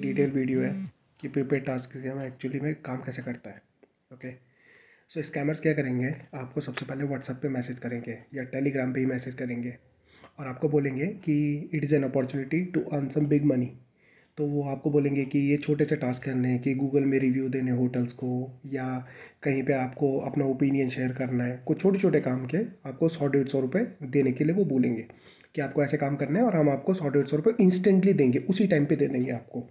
detail video है कि prepaid task scam actually में काम कैसे करता है ओके सो स्कैमर्स क्या करेंगे आपको सबसे पहले व्हाट्सएप पे मैसेज करेंगे या टेलीग्राम पे ही मैसेज करेंगे और आपको बोलेंगे कि it is an opportunity to earn some big money तो वो आपको बोलेंगे कि ये छोटे से टास्क करने हैं कि गूगल में रिव्यू देने होटल्स को या कहीं पे आपको अपना ओपिनियन शेयर करना है कुछ छोटे छोटे काम के आपको सौ डेढ़ सौ रुपये देने के लिए वो बोलेंगे कि आपको ऐसे काम करना है और हम आपको सौ डेढ़ सौ रुपये इंस्टेंटली देंगे उसी टाइम पे दे देंगे आपको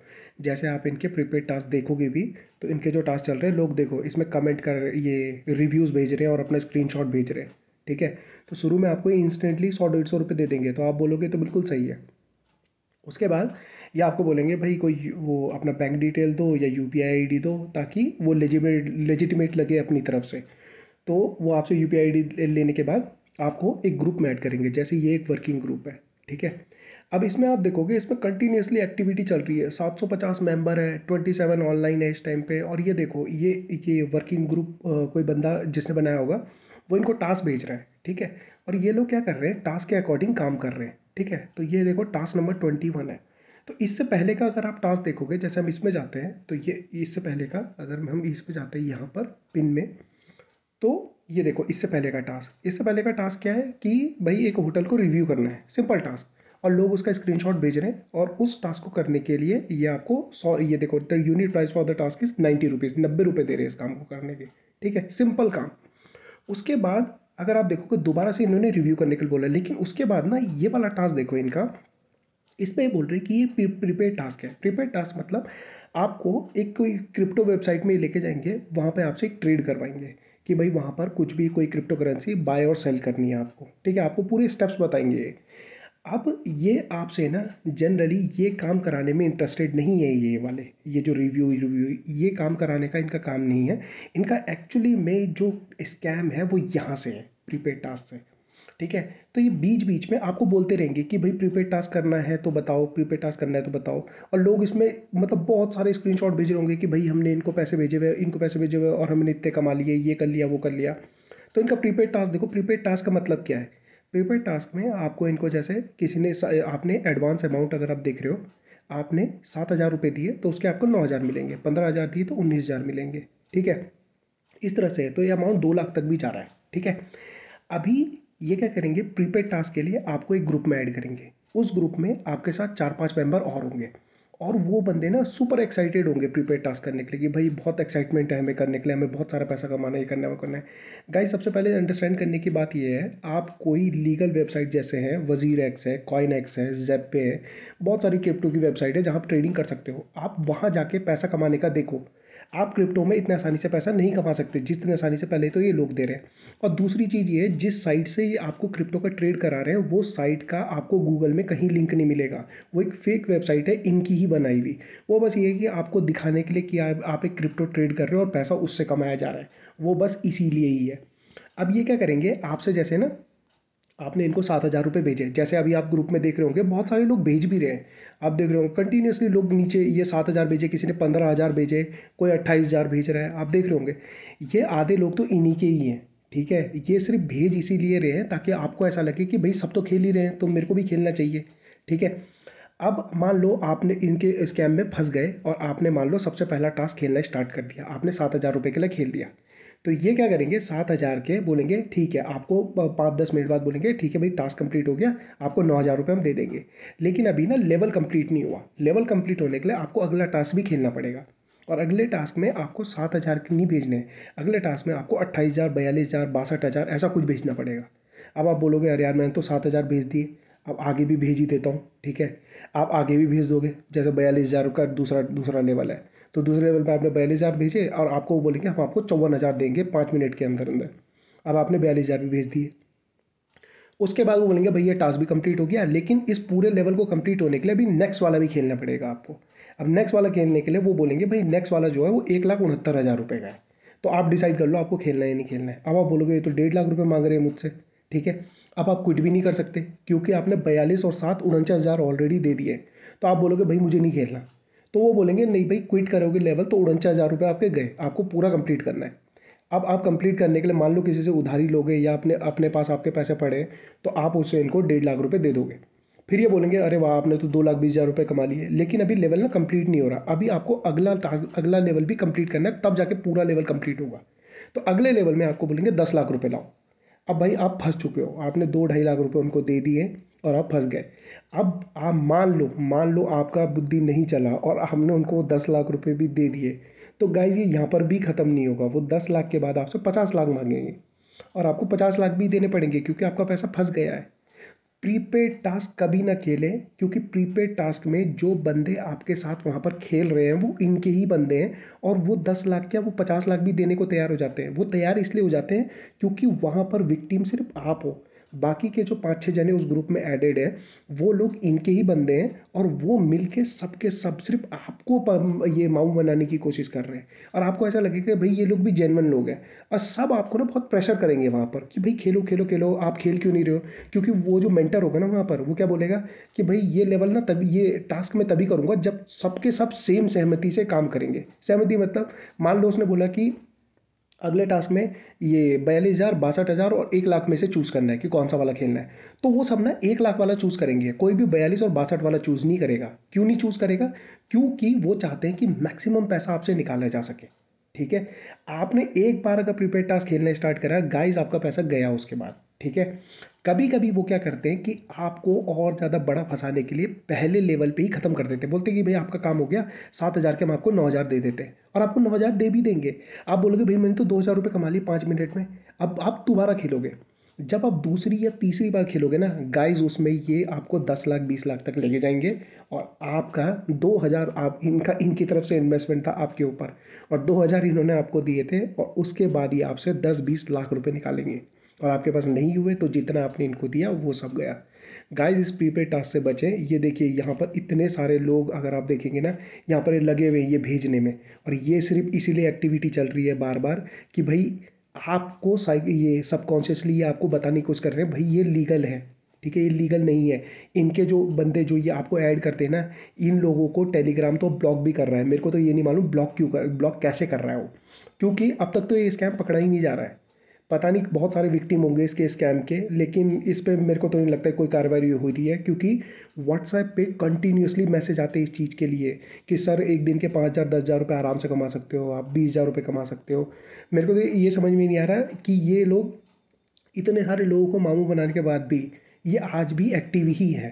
जैसे आप इनके प्रीपेड टास्क देखोगे भी तो इनके जो टास्क चल रहे हैं लोग देखो इसमें कमेंट कर ये रिव्यूज़ भेज रहे हैं और अपना स्क्रीन भेज रहे हैं ठीक है तो शुरू में आपको इंस्टेंटली सौ डेढ़ सौ रुपये दे देंगे तो आप बोलोगे तो बिल्कुल सही है उसके बाद या आपको बोलेंगे भाई कोई वो अपना बैंक डिटेल दो या यू पी आई आई दो ताकि वो लेजिमेट लेजिटिमेट लगे अपनी तरफ से तो वो आपसे यू पी आई लेने के बाद आपको एक ग्रुप में ऐड करेंगे जैसे ये एक वर्किंग ग्रुप है ठीक है अब इसमें आप देखोगे इसमें कंटिन्यूसली एक्टिविटी चल रही है 750 मेंबर है 27 ऑनलाइन है इस टाइम पे और ये देखो ये ये वर्किंग ग्रुप कोई बंदा जिसने बनाया होगा वो इनको टास्क भेज रहा है ठीक है और ये लोग क्या कर रहे हैं टास्क के अकॉर्डिंग काम कर रहे हैं ठीक है तो ये देखो टास्क नंबर ट्वेंटी वन है तो इससे पहले का अगर आप टास्क देखोगे जैसे हम इसमें जाते हैं तो ये इससे पहले का अगर हम इस पर जाते हैं यहाँ पर पिन में तो ये देखो इससे पहले का टास्क इससे पहले का टास्क क्या है कि भाई एक होटल को रिव्यू करना है सिंपल टास्क और लोग उसका स्क्रीनशॉट भेज रहे हैं और उस टास्क को करने के लिए ये आपको सौ ये देखो the unit price for the task is ninety rupees नब्बे रुपये दे रहे हैं इस काम को करने के ठीक है सिंपल काम उसके बाद अगर आप देखोगे दोबारा से इन्होंने रिव्यू करने के लिए बोला लेकिन उसके बाद ना ये वाला टास्क देखो इनका इस पर बोल रहे कि ये प्रीपेड टास्क है प्रीपेड टास्क मतलब आपको एक कोई क्रिप्टो वेबसाइट में लेके जाएंगे वहाँ पर आपसे एक ट्रेड करवाएंगे कि भाई वहाँ पर कुछ भी कोई क्रिप्टो करेंसी बाय और सेल करनी है आपको ठीक है आपको पूरे स्टेप्स बताएंगे अब ये आपसे ना जनरली ये काम कराने में इंटरेस्टेड नहीं है ये वाले ये जो रिव्यू रिव्यू ये काम कराने का इनका काम नहीं है इनका एक्चुअली में जो स्कैम है वो यहाँ से है प्रीपेड टास्क से ठीक है तो ये बीच बीच में आपको बोलते रहेंगे कि भाई प्रीपेड टास्क करना है तो बताओ प्रीपेड टास्क करना है तो बताओ और लोग इसमें मतलब बहुत सारे स्क्रीनशॉट भेज रहे होंगे कि भाई हमने इनको पैसे भेजे हुए इनको पैसे भेजे हुए और हमने इतने कमा लिए ये कर लिया वो कर लिया तो इनका प्रीपेड टास्क देखो प्रीपेड टास्क का मतलब क्या है प्रीपेड टास्क में आपको इनको जैसे किसी ने आपने एडवांस अमाउंट अगर आप देख रहे हो आपने सात हज़ार रुपये दिए तो उसके आपको नौ हज़ार मिलेंगे पंद्रह हज़ार दिए तो उन्नीस हज़ार मिलेंगे ठीक है इस तरह से तो ये अमाउंट दो लाख तक भी जा रहा है ठीक है अभी ये क्या करेंगे प्रीपेड टास्क के लिए आपको एक ग्रुप में ऐड करेंगे उस ग्रुप में आपके साथ चार पाँच मेंबर और होंगे और वो बंदे ना सुपर एक्साइटेड होंगे प्रीपेड टास्क करने के लिए कि भाई बहुत एक्साइटमेंट है हमें करने के लिए हमें बहुत सारा पैसा कमाना है ये करना है वो करना है गाइस सबसे पहले अंडरस्टैंड करने की बात ये है आप कोई लीगल वेबसाइट जैसे हैं वजीर एक्स है कॉइन एक्स है जेप पे है बहुत सारी क्रिप्टो की वेबसाइट है जहाँ आप ट्रेडिंग कर सकते हो आप वहाँ जाके पैसा कमाने का देखो आप क्रिप्टो में इतने आसानी से पैसा नहीं कमा सकते जितने आसानी से पहले तो ये लोग दे रहे हैं और दूसरी चीज़ ये जिस साइट से ये आपको क्रिप्टो का ट्रेड करा रहे हैं वो साइट का आपको गूगल में कहीं लिंक नहीं मिलेगा वो एक फेक वेबसाइट है इनकी ही बनाई हुई वो बस ये है कि आपको दिखाने के लिए कि आप एक क्रिप्टो ट्रेड कर रहे हो और पैसा उससे कमाया जा रहा है वो बस इसीलिए ही है अब ये क्या करेंगे आपसे जैसे ना आपने इनको सात हज़ार रुपये भेजे जैसे अभी आप ग्रुप में देख रहे होंगे बहुत सारे लोग भेज भी रहे हैं आप देख रहे होंगे कंटिन्यूसली लोग नीचे ये सात हज़ार भेजे किसी ने पंद्रह हज़ार भेजे कोई अट्ठाईस हज़ार भेज रहा है आप देख रहे होंगे ये आधे लोग तो इन्हीं के ही हैं ठीक है ये सिर्फ भेज इसीलिए रहे हैं ताकि आपको ऐसा लगे कि भाई सब तो खेल ही रहे हैं तो मेरे को भी खेलना चाहिए ठीक है अब मान लो आपने इनके स्कैम में फंस गए और आपने मान लो सबसे पहला टास्क खेलना स्टार्ट कर दिया आपने सात हज़ार रुपये के लिए खेल दिया तो ये क्या करेंगे सात हज़ार के बोलेंगे ठीक है आपको पाँच दस मिनट बाद बोलेंगे ठीक है भाई टास्क कंप्लीट हो गया आपको नौ हज़ार रुपये हम दे देंगे लेकिन अभी ना लेवल कंप्लीट नहीं हुआ लेवल कंप्लीट होने के लिए आपको अगला टास्क भी खेलना पड़ेगा और अगले टास्क में आपको सात हज़ार के नहीं भेजने अगले टास्क में आपको अट्ठाईस हज़ार बयालीस हज़ार बासठ हज़ार ऐसा कुछ भेजना पड़ेगा अब आप बोलोगे अरे यार मैंने तो सात हज़ार भेज दिए अब आगे भी भेज ही देता हूँ ठीक है आप आगे भी भेज दोगे जैसे बयालीस हज़ार का दूसरा दूसरा लेवल है तो दूसरे लेवल पर आपने बयालीस हज़ार भेजे और आपको वो बोलेंगे हम आपको चौवन हज़ार देंगे पाँच मिनट के अंदर अंदर अब आपने बयालीस हज़ार भी भेज दिए उसके बाद वो बोलेंगे भैया टास्क भी कंप्लीट हो गया लेकिन इस पूरे लेवल को कंप्लीट होने के लिए अभी नेक्स्ट वाला भी खेलना पड़ेगा आपको अब नेक्स्ट वाला खेलने के लिए वो बोलेंगे भाई नेक्स्ट वाला जो है वो एक लाख उनहत्तर हज़ार रुपये का है तो आप डिसाइड कर लो आपको खेलना है या नहीं खेलना है अब आप बोलोगे ये तो डेढ़ लाख रुपये मांग रहे हैं मुझसे ठीक है अब आप क्विट भी नहीं कर सकते क्योंकि आपने बयालीस और सात उनचास हज़ार ऑलरेडी दे दिए तो आप बोलोगे भाई मुझे नहीं खेलना तो वो बोलेंगे नहीं भाई क्विट करोगे लेवल तो उनचास हज़ार रुपये आपके गए आपको पूरा कंप्लीट करना है अब आप कंप्लीट करने के लिए मान लो किसी से उधारी लोगे या अपने अपने पास आपके पैसे पड़े तो आप उसे इनको डेढ़ लाख रुपये दे दोगे फिर ये बोलेंगे अरे वाह आपने तो दो लाख बीस हज़ार रुपये कमा लिए लेकिन अभी लेवल ना कंप्लीट नहीं हो रहा अभी आपको अगला टास्क अगला लेवल भी कंप्लीट करना है तब जाके पूरा लेवल कंप्लीट होगा तो अगले लेवल में आपको बोलेंगे दस लाख रुपये लाओ अब भाई आप फंस चुके हो आपने दो ढाई लाख रुपये उनको दे दिए और आप फंस गए अब आप मान लो मान लो आपका बुद्धि नहीं चला और हमने उनको दस लाख रुपए भी दे दिए तो गाइज ये यहाँ पर भी ख़त्म नहीं होगा वो दस लाख के बाद आपसे पचास लाख मांगेंगे और आपको पचास लाख भी देने पड़ेंगे क्योंकि आपका पैसा फंस गया है प्रीपेड टास्क कभी ना खेलें क्योंकि प्रीपेड टास्क में जो बंदे आपके साथ वहाँ पर खेल रहे हैं वो इनके ही बंदे हैं और वो दस लाख या वो पचास लाख भी देने को तैयार हो जाते हैं वो तैयार इसलिए हो जाते हैं क्योंकि वहाँ पर विक्टिम सिर्फ आप हो बाकी के जो पाँच छः जने उस ग्रुप में एडेड है वो लोग इनके ही बंदे हैं और वो मिल के सब के सब सिर्फ आपको ये माऊ बनाने की कोशिश कर रहे हैं और आपको ऐसा लगेगा भाई ये लोग भी जेनवन लोग हैं और सब आपको ना बहुत प्रेशर करेंगे वहाँ पर कि भाई खेलो खेलो खेलो आप खेल क्यों नहीं रहे हो क्योंकि वो जो मेंटर होगा ना वहाँ पर वो क्या बोलेगा कि भाई ये लेवल ना तभी ये टास्क मैं तभी करूँगा जब सबके सब सेम सहमति से काम करेंगे सहमति मतलब मान लो उसने बोला कि अगले टास्क में ये बयालीस हज़ार बासठ हज़ार और एक लाख में से चूज़ करना है कि कौन सा वाला खेलना है तो वो सब ना एक लाख वाला चूज़ करेंगे कोई भी बयालीस और बासठ वाला चूज़ नहीं करेगा क्यों नहीं चूज़ करेगा क्योंकि वो चाहते हैं कि मैक्सिमम पैसा आपसे निकाला जा सके ठीक है आपने एक बार अगर प्रीपेड टास्क खेलना स्टार्ट करा गाइज आपका पैसा गया उसके बाद ठीक है कभी कभी वो क्या करते हैं कि आपको और ज़्यादा बड़ा फंसाने के लिए पहले लेवल पे ही ख़त्म कर देते हैं बोलते हैं कि भाई आपका काम हो गया सात हज़ार के हम आपको नौ हज़ार दे देते हैं और आपको नौ हज़ार दे भी देंगे आप बोलोगे भाई मैंने तो दो हज़ार रुपये कमा लिए पाँच मिनट में अब आप दोबारा खेलोगे जब आप दूसरी या तीसरी बार खेलोगे ना गाइज उसमें ये आपको दस लाख बीस लाख तक लेके जाएंगे और आपका दो हज़ार आप इनका इनकी तरफ से इन्वेस्टमेंट था आपके ऊपर और दो हज़ार इन्होंने आपको दिए थे और उसके बाद ये आपसे दस बीस लाख रुपए निकालेंगे और आपके पास नहीं हुए तो जितना आपने इनको दिया वो सब गया गाइज इस प्रीपेड टास्क से बचें ये देखिए यहाँ पर इतने सारे लोग अगर आप देखेंगे ना यहाँ पर लगे हुए हैं ये भेजने में और ये सिर्फ इसीलिए एक्टिविटी चल रही है बार बार कि भाई आपको ये सबकॉन्शियसली ये आपको बताने की कोशिश कर रहे हैं भाई ये लीगल है ठीक है ये लीगल नहीं है इनके जो बंदे जो ये आपको ऐड करते हैं ना इन लोगों को टेलीग्राम तो ब्लॉक भी कर रहा है मेरे को तो ये नहीं मालूम ब्लॉक क्यों कर ब्लॉक कैसे कर रहा है वो क्योंकि अब तक तो ये स्कैम पकड़ा ही नहीं जा रहा है पता नहीं बहुत सारे विक्टिम होंगे इसके स्कैम के लेकिन इस पर मेरे को तो नहीं लगता है कोई कार्रवाई हो रही है क्योंकि व्हाट्सएप पे कंटिन्यूसली मैसेज आते हैं इस चीज़ के लिए कि सर एक दिन के पाँच हज़ार दस हज़ार रुपये आराम से कमा सकते हो आप बीस हज़ार रुपये कमा सकते हो मेरे को तो ये समझ में नहीं आ रहा कि ये लोग इतने सारे लोगों को मामू बनाने के बाद भी ये आज भी एक्टिव ही है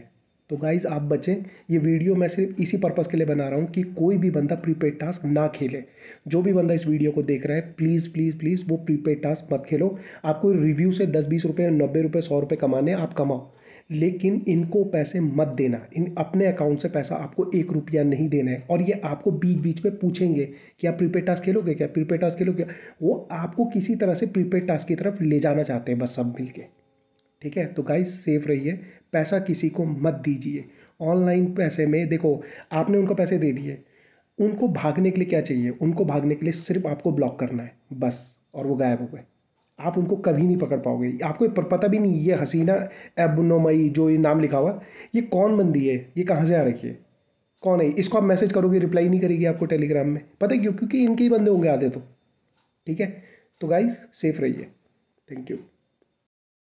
तो गाइज़ आप बचें ये वीडियो मैं सिर्फ इसी पर्पज़ के लिए बना रहा हूँ कि कोई भी बंदा प्रीपेड टास्क ना खेले जो भी बंदा इस वीडियो को देख रहा है प्लीज़ प्लीज़ प्लीज़ वो प्रीपेड टास्क मत खेलो आपको रिव्यू से दस बीस रुपये नब्बे रुपये सौ रुपये कमाने आप कमाओ लेकिन इनको पैसे मत देना इन अपने अकाउंट से पैसा आपको एक रुपया नहीं देना है और ये आपको बीच बीच में पूछेंगे कि आप प्रीपेड टास्क खेलोगे क्या प्रीपेड टास्क खेलोगे वो आपको किसी तरह से प्रीपेड टास्क की तरफ ले जाना चाहते हैं बस सब मिलके ठीक है तो गाइस सेफ रहिए पैसा किसी को मत दीजिए ऑनलाइन पैसे में देखो आपने उनको पैसे दे दिए उनको भागने के लिए क्या चाहिए उनको भागने के लिए सिर्फ आपको ब्लॉक करना है बस और वो गायब हो गए आप उनको कभी नहीं पकड़ पाओगे आपको पता भी नहीं ये हसीना एबनोमई जो ये नाम लिखा हुआ ये कौन बंदी है ये कहाँ से आ रखी है कौन है इसको आप मैसेज करोगे रिप्लाई नहीं करेगी आपको टेलीग्राम में पता है क्यों क्योंकि इनके ही बंदे होंगे आधे तो ठीक है तो गाइज सेफ रहिए थैंक यू